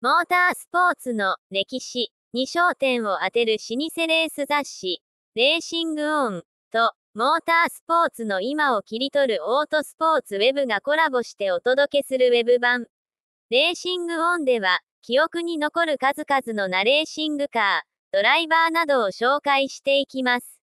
モータースポーツの歴史に焦点を当てる老舗レース雑誌、レーシングオンと、モータースポーツの今を切り取るオートスポーツウェブがコラボしてお届けするウェブ版。レーシングオンでは、記憶に残る数々のナレーシングカー、ドライバーなどを紹介していきます。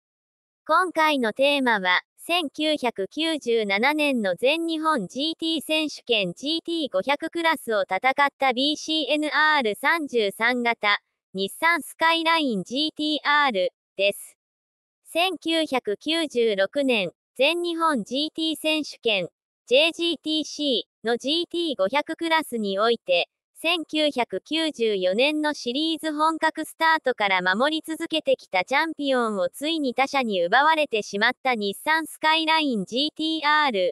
今回のテーマは、1997年の全日本 GT 選手権 GT500 クラスを戦った BCNR33 型日産スカイライン GTR です。1996年全日本 GT 選手権 JGTC の GT500 クラスにおいて1994年のシリーズ本格スタートから守り続けてきたチャンピオンをついに他社に奪われてしまった日産スカイライン GTR。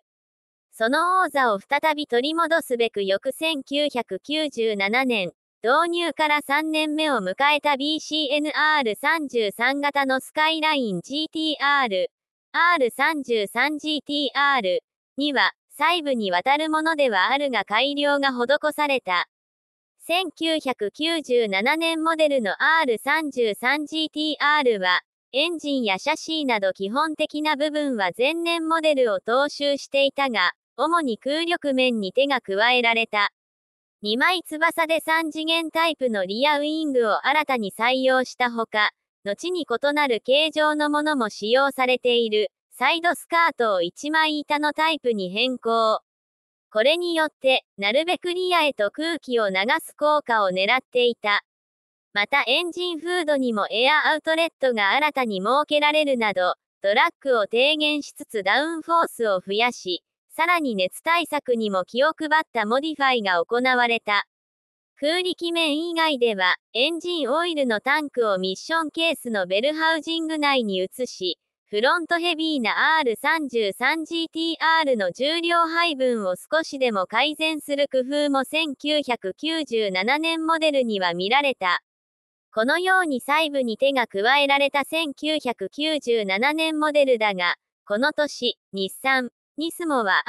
その王座を再び取り戻すべく翌1997年、導入から3年目を迎えた BCNR33 型のスカイライン GTR、R33GTR には、細部にわたるものではあるが改良が施された。1997年モデルの R33GTR は、エンジンやシャシーなど基本的な部分は前年モデルを踏襲していたが、主に空力面に手が加えられた。2枚翼で3次元タイプのリアウィングを新たに採用したほか、後に異なる形状のものも使用されている、サイドスカートを1枚板のタイプに変更。これによって、なるべくリアへと空気を流す効果を狙っていた。またエンジンフードにもエアアウトレットが新たに設けられるなど、トラックを低減しつつダウンフォースを増やし、さらに熱対策にも気を配ったモディファイが行われた。空力面以外では、エンジンオイルのタンクをミッションケースのベルハウジング内に移し、フロントヘビーな R33GTR の重量配分を少しでも改善する工夫も1997年モデルには見られた。このように細部に手が加えられた1997年モデルだが、この年、日産、ニスモは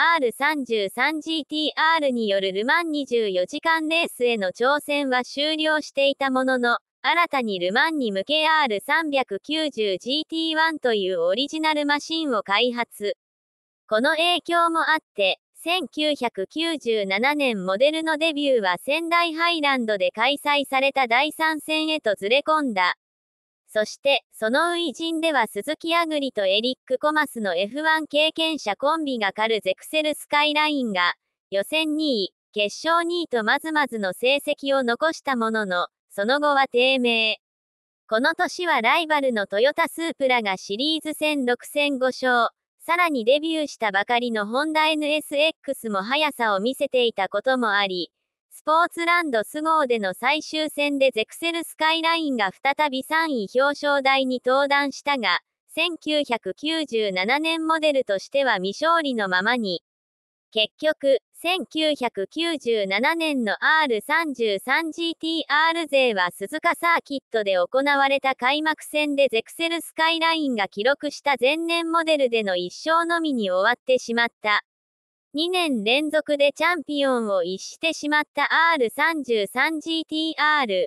R33GTR によるルマン24時間レースへの挑戦は終了していたものの、新たにルマンに向け R390GT1 というオリジナルマシンを開発。この影響もあって、1997年モデルのデビューは仙台ハイランドで開催された第3戦へとずれ込んだ。そして、その初陣では鈴木アグリとエリック・コマスの F1 経験者コンビが狩るゼクセルスカイラインが、予選2位、決勝2位とまずまずの成績を残したものの、その後は低迷。この年はライバルのトヨタスープラがシリーズ戦6戦5勝、さらにデビューしたばかりのホンダ NSX も速さを見せていたこともあり、スポーツランドス号での最終戦でゼクセルスカイラインが再び3位表彰台に登壇したが、1997年モデルとしては未勝利のままに、結局、1997年の R33GTR 勢は鈴鹿サーキットで行われた開幕戦でゼクセルスカイラインが記録した前年モデルでの1勝のみに終わってしまった。2年連続でチャンピオンを逸してしまった R33GTR。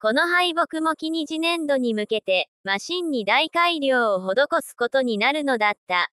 この敗北も気に次年度に向けて、マシンに大改良を施すことになるのだった。